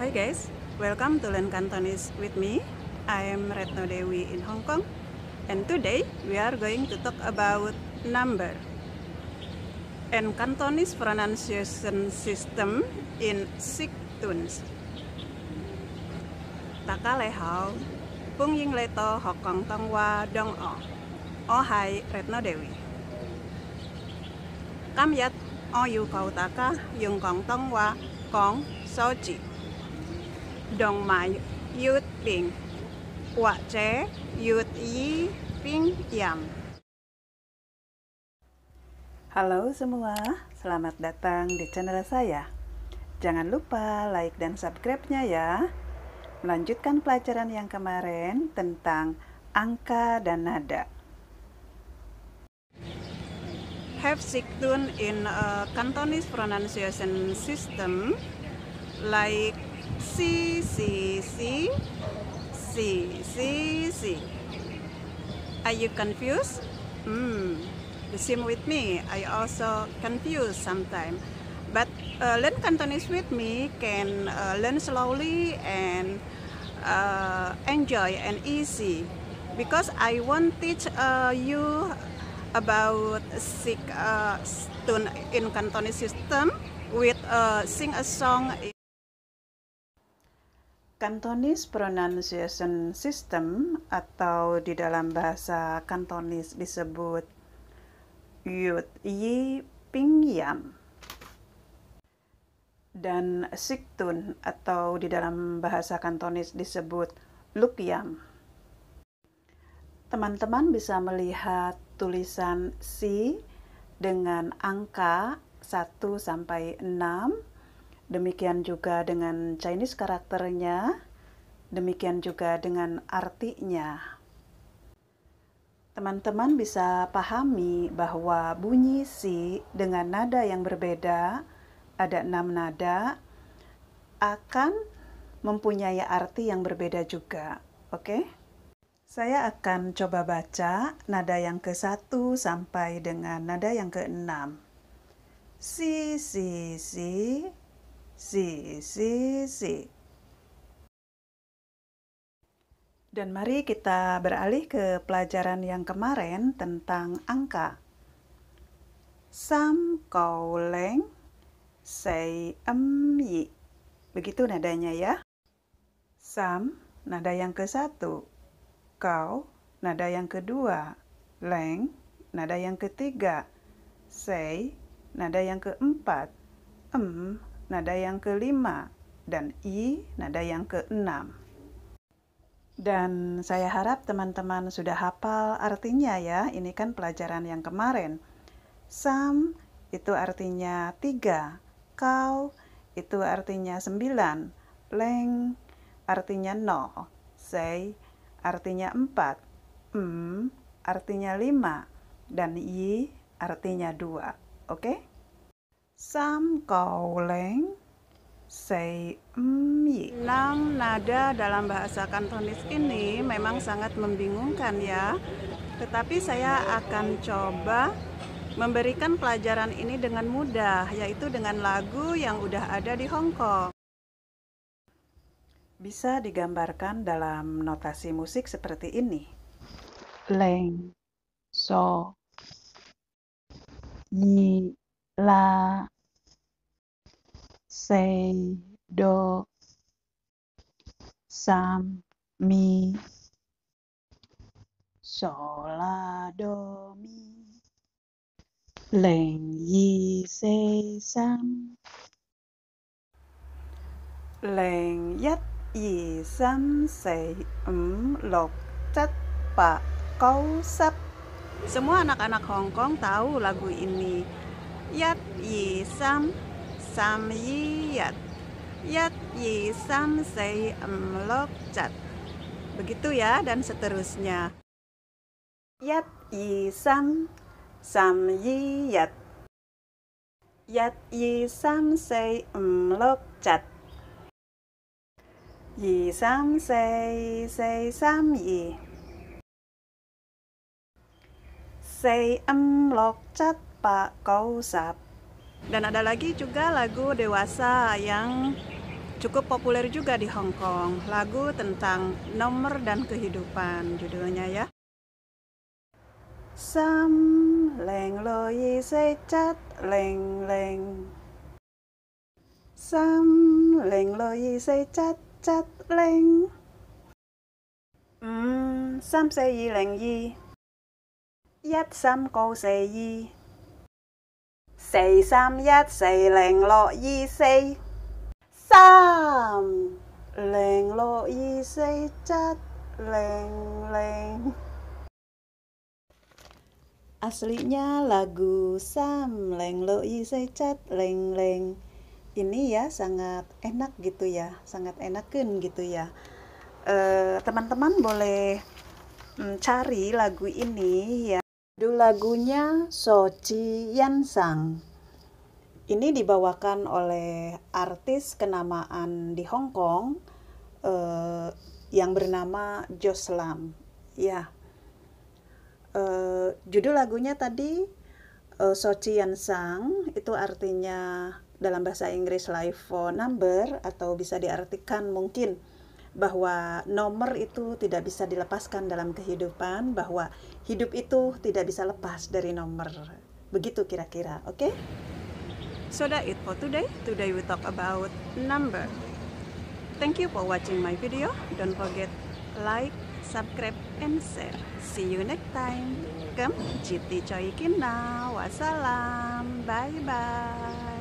Hi guys, welcome to Learn Cantonese with me. I am Retno Dewi in Hong Kong and today we are going to talk about number. And Cantonese pronunciation system in six tones. Taka le hao, pung ying le to kong tong wa dong o. O hai Retno Dewi. Cam yat o yu kau taka yung kong tong wa kong so chi dong ma yut ping wa che yut yi ping yam Halo semua, selamat datang di channel saya. Jangan lupa like dan subscribe-nya ya. Melanjutkan pelajaran yang kemarin tentang angka dan nada. Have siktun in a Cantonese pronunciation system like C, C, C, C, C, C. Are you confused? Hmm. The same with me. I also confused sometimes. But uh, learn Cantonese with me can uh, learn slowly and uh, enjoy and easy because I want teach uh, you about sing uh, tune in Cantonese system with uh, sing a song. Cantonese Pronunciation System atau di dalam bahasa Kantonis disebut Yut Yi ping yam dan Siktun atau di dalam bahasa Kantonis disebut luk yam. Teman-teman bisa melihat tulisan si dengan angka 1 sampai 6 demikian juga dengan Chinese karakternya, demikian juga dengan artinya. Teman-teman bisa pahami bahwa bunyi si dengan nada yang berbeda, ada enam nada, akan mempunyai arti yang berbeda juga. Oke, okay? saya akan coba baca nada yang ke-1 sampai dengan nada yang ke-6. Si, si, si, Si si si. Dan mari kita beralih ke pelajaran yang kemarin tentang angka. Sam kau leng, sei em yi. Begitu nadanya ya. Sam, nada yang ke satu. Kau, nada yang kedua. Leng, nada yang ketiga. Sei, nada yang keempat. Em, nada yang kelima, dan I, nada yang keenam. Dan saya harap teman-teman sudah hafal artinya ya, ini kan pelajaran yang kemarin. Sam itu artinya tiga, kau itu artinya sembilan, leng artinya nol, say artinya empat, m artinya lima, dan i artinya dua. Oke? Okay? Sam kau leng Sei mi. Mm, Enam nada dalam bahasa Kantonis ini memang sangat membingungkan ya. Tetapi saya akan coba memberikan pelajaran ini dengan mudah, yaitu dengan lagu yang udah ada di Hong Kong. Bisa digambarkan dalam notasi musik seperti ini. Leng, so, yi, la se do sam mi so la do mi lệnh gì se sam lệnh nhất gì sam se um lục chất bạc câu sắp Semua anak-anak Hong Kong tahu lagu ini. 一二三，三二一，一二三四 enam lok cat. Begitu ya dan seterusnya. Yat yi sam, sam yi yat. Yat yi sam sei enam lok cat. Yi sam sei sei sam yi. sei enam lok Pak Kausap. Dan ada lagi juga lagu dewasa yang cukup populer juga di Hong Kong, lagu tentang nomor dan kehidupan judulnya ya. Sam leng lo yi se chat leng leng. Sam leng lo yi se chat chat leng. Mm, sam se yi leng yi. Yat sam câu se yi. 四三一四零六二四三零六二四七零零 Aslinya lagu Sam Leng Lo Yi Se Chat Leng Leng ini ya sangat enak gitu ya sangat enakin gitu ya teman-teman boleh cari lagu ini ya Judul lagunya So Chi Sang. Ini dibawakan oleh artis kenamaan di Hong Kong eh, yang bernama Joslam. Lam. Ya, eh, judul lagunya tadi eh, So Chi Sang itu artinya dalam bahasa Inggris life phone number atau bisa diartikan mungkin bahwa nomor itu tidak bisa dilepaskan dalam kehidupan, bahwa hidup itu tidak bisa lepas dari nomor. Begitu kira-kira, oke? okay? So that it for today. Today we talk about number. Thank you for watching my video. Don't forget like, subscribe, and share. See you next time. Kem, Jiti Coy Kina. Wassalam. Bye-bye.